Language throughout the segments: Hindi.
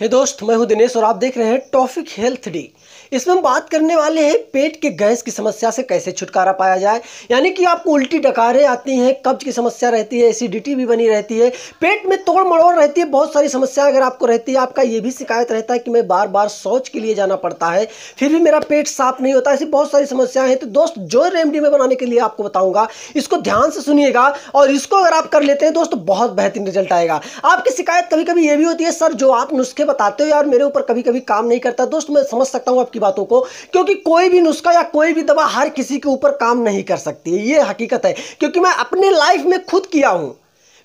हे दोस्त मैं हूं दिनेश और आप देख रहे हैं टॉफिक हेल्थ डी इसमें हम बात करने वाले हैं पेट के गैस की समस्या से कैसे छुटकारा पाया जाए यानी कि आपको उल्टी डकारें आती हैं कब्ज की समस्या रहती है एसिडिटी भी बनी रहती है पेट में तोड़ मड़ोड़ रहती है बहुत सारी समस्या अगर आपको रहती है आपका ये भी शिकायत रहता है कि मैं बार बार शौच के लिए जाना पड़ता है फिर भी मेरा पेट साफ नहीं होता ऐसी बहुत सारी समस्याएं हैं तो दोस्त जो रेमडी में बनाने के लिए आपको बताऊँगा इसको ध्यान से सुनिएगा और इसको अगर आप कर लेते हैं दोस्त तो बहुत बेहतरीन रिजल्ट आएगा आपकी शिकायत कभी कभी ये भी होती है सर जो आप नुस्खे बताते हो यार मेरे ऊपर कभी कभी काम नहीं करता दोस्त मैं समझ सकता हूँ आपकी बातों को क्योंकि कोई भी नुस्खा या कोई भी दवा हर किसी के ऊपर काम नहीं कर सकती ये हकीकत है क्योंकि मैं अपने लाइफ में खुद किया हूँ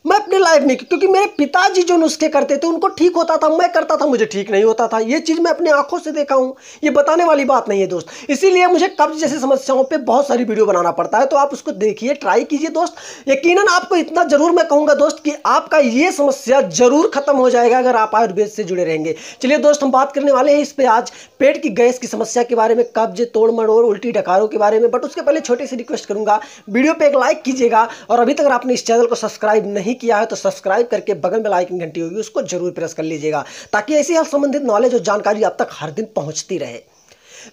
मैं अपने लाइफ में क्योंकि मेरे पिताजी जो नुस्खे करते थे उनको ठीक होता था मैं करता था मुझे ठीक नहीं होता था ये चीज़ मैं अपनी आंखों से देखा हूँ ये बताने वाली बात नहीं है दोस्त इसीलिए मुझे कब्ज जैसी समस्याओं पर बहुत सारी वीडियो बनाना पड़ता है तो आप उसको देखिए ट्राई कीजिए दोस्त यकीन आपको इतना ज़रूर मैं कहूँगा दोस्त कि आपका ये समस्या ज़रूर खत्म हो जाएगा अगर आप आयुर्वेद से जुड़े रहेंगे चलिए दोस्त हम बात करने वाले हैं इस पर आज पेट की गैस की समस्या के बारे में कब्ज तोड़ मड़ोड़ उल्टी डकारों के बारे में बट उसके पहले छोटी सी रिक्वेस्ट करूँगा वीडियो पर एक लाइक कीजिएगा और अभी तक आपने इस चैनल को सब्सक्राइब नहीं नहीं किया है तो सब्सक्राइब करके बगल में लाइक घंटी होगी उसको जरूर प्रेस कर लीजिएगा ताकि ऐसी हर संबंधित नॉलेज और जानकारी आप तक हर दिन पहुंचती रहे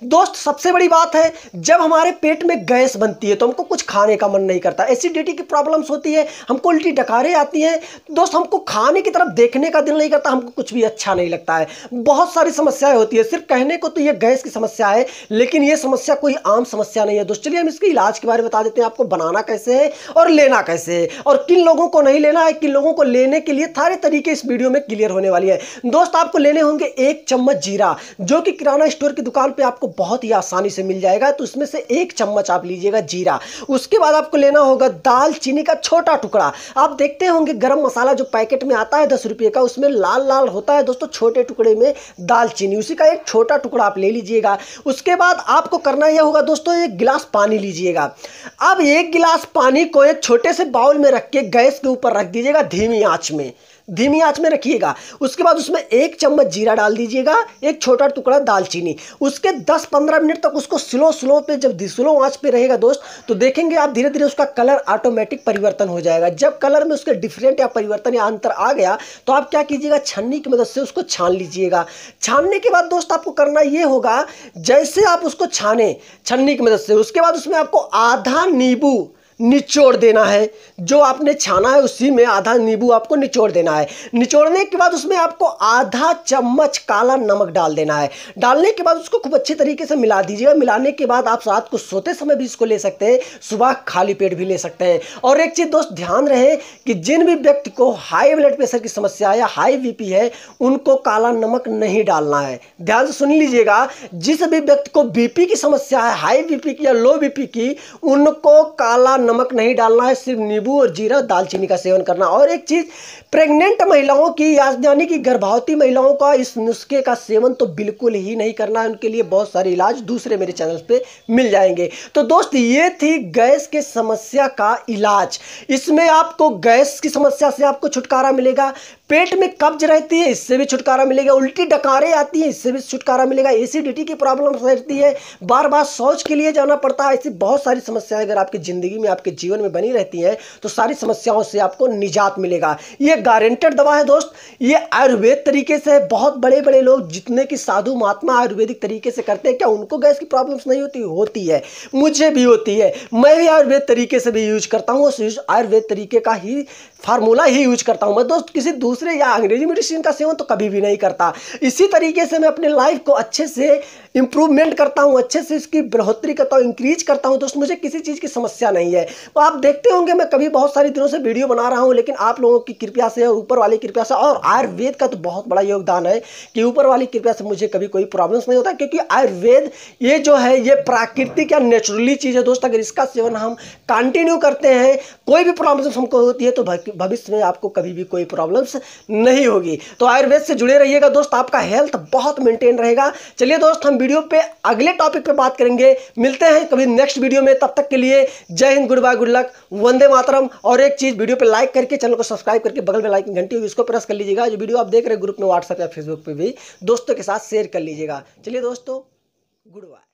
दोस्त सबसे बड़ी बात है जब हमारे पेट में गैस बनती है तो हमको कुछ खाने का मन नहीं करता एसिडिटी की प्रॉब्लम्स होती है हमको उल्टी डकारें आती हैं दोस्त हमको खाने की तरफ देखने का दिल नहीं करता हमको कुछ भी अच्छा नहीं लगता है बहुत सारी समस्याएं होती है सिर्फ कहने को तो ये गैस की समस्या है लेकिन ये समस्या कोई आम समस्या नहीं है दोस्त चलिए हम इसके इलाज के बारे में बता देते हैं आपको बनाना कैसे है और लेना कैसे है और किन लोगों को नहीं लेना है किन लोगों को लेने के लिए सारे तरीके इस वीडियो में क्लियर होने वाली है दोस्त आपको लेने होंगे एक चम्मच जीरा जो कि किराना स्टोर की दुकान पर आपको आपको बहुत ही आसानी से मिल जाएगा तो उसमें से एक चम्मच आप लीजिएगा जीरा उसके बाद आपको लेना होगा दाल चीनी का छोटा टुकड़ा आप देखते होंगे गर्म मसाला जो पैकेट में आता है दस रुपये का उसमें लाल लाल होता है दोस्तों छोटे टुकड़े में दालचीनी उसी का एक छोटा टुकड़ा आप ले लीजिएगा उसके बाद आपको करना यह होगा दोस्तों एक गिलास पानी लीजिएगा अब एक गिलास पानी को एक छोटे से बाउल में रख के गैस के ऊपर रख दीजिएगा धीमी आँच में धीमी आंच में रखिएगा उसके बाद उसमें एक चम्मच जीरा डाल दीजिएगा एक छोटा टुकड़ा दालचीनी उसके 10-15 मिनट तक उसको स्लो स्लो पे जब स्लो आंच पे रहेगा दोस्त तो देखेंगे आप धीरे धीरे उसका कलर ऑटोमेटिक परिवर्तन हो जाएगा जब कलर में उसके डिफरेंट या परिवर्तन या अंतर आ गया तो आप क्या कीजिएगा छन्नी की मदद से उसको छान लीजिएगा छानने के बाद दोस्त आपको करना ये होगा जैसे आप उसको छाने छन्नी की मदद से उसके बाद उसमें आपको आधा नींबू निचोड़ देना है जो आपने छाना है उसी में आधा नींबू आपको निचोड़ देना है निचोड़ने के बाद उसमें आपको आधा चम्मच काला नमक डाल देना है डालने के बाद उसको खूब अच्छे तरीके से मिला दीजिएगा मिलाने के बाद आप रात को सोते समय भी इसको ले सकते हैं सुबह खाली पेट भी ले सकते हैं और एक चीज़ दोस्त ध्यान रहे कि जिन भी व्यक्ति को हाई ब्लड प्रेशर की समस्या है या हाई बीपी है उनको काला नमक नहीं डालना है ध्यान से सुन लीजिएगा जिस भी व्यक्ति को बीपी की समस्या है हाई बीपी की या लो बीपी की उनको काला नमक नमक नहीं डालना है सिर्फ नींबू और जीरा दालचीनी का सेवन करना और एक चीज़ प्रेग्नेंट महिलाओं की यानी कि गर्भवती महिलाओं का इस नुस्खे का सेवन तो बिल्कुल ही नहीं करना है उनके लिए बहुत सारे इलाज दूसरे मेरे चैनल पर मिल जाएंगे तो दोस्त ये थी गैस के समस्या का इलाज इसमें आपको गैस की समस्या से आपको छुटकारा मिलेगा पेट में कब्ज रहती है इससे भी छुटकारा मिलेगा उल्टी डकारें आती हैं इससे भी छुटकारा मिलेगा एसिडिटी की प्रॉब्लम रहती है बार बार शौच के लिए जाना पड़ता है ऐसी बहुत सारी समस्याएं अगर आपकी ज़िंदगी में आपके जीवन में बनी रहती हैं तो सारी समस्याओं से आपको निजात मिलेगा ये गारंटेड दवा है दोस्त ये आयुर्वेद तरीके से बहुत बड़े बड़े लोग जितने की साधु महात्मा आयुर्वेदिक तरीके से करते हैं क्या उनको गैस की प्रॉब्लम्स नहीं होती होती है मुझे भी होती है मैं भी आयुर्वेद तरीके से भी यूज करता हूँ उस आयुर्वेद तरीके का ही फार्मूला ही यूज करता हूँ मैं दोस्त किसी दूसरे दूसरे या अंग्रेजी मेडिसिन का सेवन तो कभी भी नहीं करता इसी तरीके से मैं अपने लाइफ को अच्छे से इंप्रूवमेंट करता हूँ अच्छे से इसकी बढ़ोतरी करता हूँ इंक्रीज करता हूँ दोस्तों मुझे किसी चीज़ की समस्या नहीं है तो आप देखते होंगे मैं कभी बहुत सारे दिनों से वीडियो बना रहा हूँ लेकिन आप लोगों की कृपया से और ऊपर वाली कृपया से और आयुर्वेद का तो बहुत बड़ा योगदान है कि ऊपर वाली कृपया से मुझे कभी कोई प्रॉब्लम्स नहीं होता क्योंकि आयुर्वेद ये जो है ये प्राकृतिक या नेचुरली चीज़ है दोस्त अगर इसका सेवन हम कंटिन्यू करते हैं कोई भी प्रॉब्लम्स हमको होती है तो भविष्य में आपको कभी भी कोई प्रॉब्लम्स नहीं होगी तो आयुर्वेद से जुड़े रहिएगा दोस्त आपका हेल्थ बहुत मेंटेन रहेगा चलिए दोस्त हम वीडियो पे अगले टॉपिक पे बात करेंगे मिलते हैं कभी नेक्स्ट वीडियो में तब तक के लिए जय Hind good bye good luck Vande Mataram और एक चीज़ वीडियो पर लाइक करके चैनल को सब्सक्राइब करके बगल में लाइक घंटी होगी उसको प्रेस कर लीजिएगा जो वीडियो आप देख रहे हैं ग्रुप में व्हाट्सएप या फेसबुक पर भी दोस्तों के साथ शेयर कर लीजिएगा चलिए दोस्तों गुड बाय